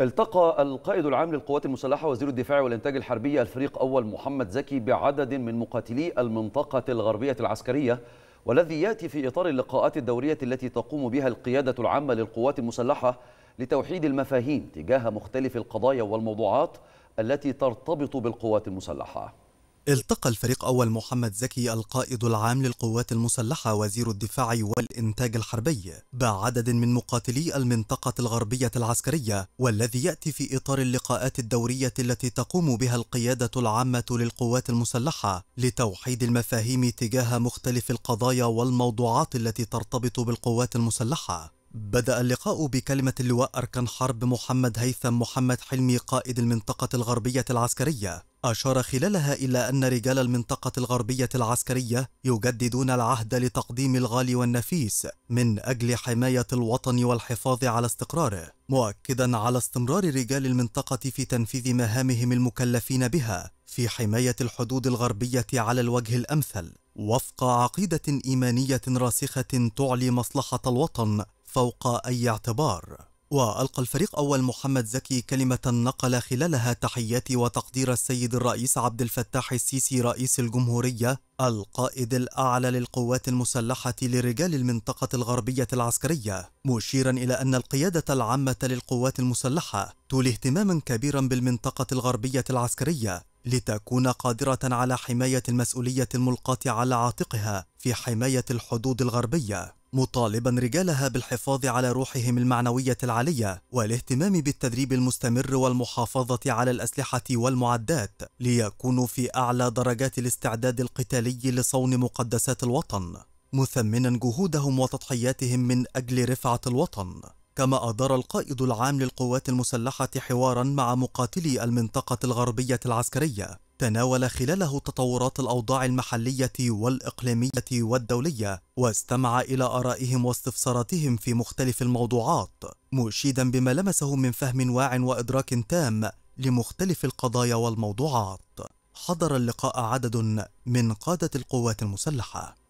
التقى القائد العام للقوات المسلحة وزير الدفاع والإنتاج الحربي الفريق أول محمد زكي بعدد من مقاتلي المنطقة الغربية العسكرية والذي يأتي في إطار اللقاءات الدورية التي تقوم بها القيادة العامة للقوات المسلحة لتوحيد المفاهيم تجاه مختلف القضايا والموضوعات التي ترتبط بالقوات المسلحة التقى الفريق أول محمد زكي القائد العام للقوات المسلحة وزير الدفاع والإنتاج الحربي بعدد من مقاتلي المنطقة الغربية العسكرية والذي يأتي في إطار اللقاءات الدورية التي تقوم بها القيادة العامة للقوات المسلحة لتوحيد المفاهيم تجاه مختلف القضايا والموضوعات التي ترتبط بالقوات المسلحة بدأ اللقاء بكلمة اللواء أركان حرب محمد هيثم محمد حلمي قائد المنطقة الغربية العسكرية أشار خلالها إلى أن رجال المنطقة الغربية العسكرية يجددون العهد لتقديم الغالي والنفيس من أجل حماية الوطن والحفاظ على استقراره مؤكدا على استمرار رجال المنطقة في تنفيذ مهامهم المكلفين بها في حماية الحدود الغربية على الوجه الأمثل وفق عقيدة إيمانية راسخة تعلي مصلحة الوطن فوق أي اعتبار وألقى الفريق أول محمد زكي كلمة نقل خلالها تحيات وتقدير السيد الرئيس عبد الفتاح السيسي رئيس الجمهورية القائد الأعلى للقوات المسلحة لرجال المنطقة الغربية العسكرية مشيرا إلى أن القيادة العامة للقوات المسلحة تولي اهتماما كبيرا بالمنطقة الغربية العسكرية لتكون قادرة على حماية المسؤولية الملقاة على عاتقها في حماية الحدود الغربية مطالبا رجالها بالحفاظ على روحهم المعنوية العالية والاهتمام بالتدريب المستمر والمحافظة على الأسلحة والمعدات ليكونوا في أعلى درجات الاستعداد القتالي لصون مقدسات الوطن مثمنا جهودهم وتضحياتهم من أجل رفعة الوطن كما أدار القائد العام للقوات المسلحة حوارا مع مقاتلي المنطقة الغربية العسكرية تناول خلاله تطورات الأوضاع المحلية والإقليمية والدولية واستمع إلى آرائهم واستفساراتهم في مختلف الموضوعات مشيدا بما لمسه من فهم واع وإدراك تام لمختلف القضايا والموضوعات حضر اللقاء عدد من قادة القوات المسلحة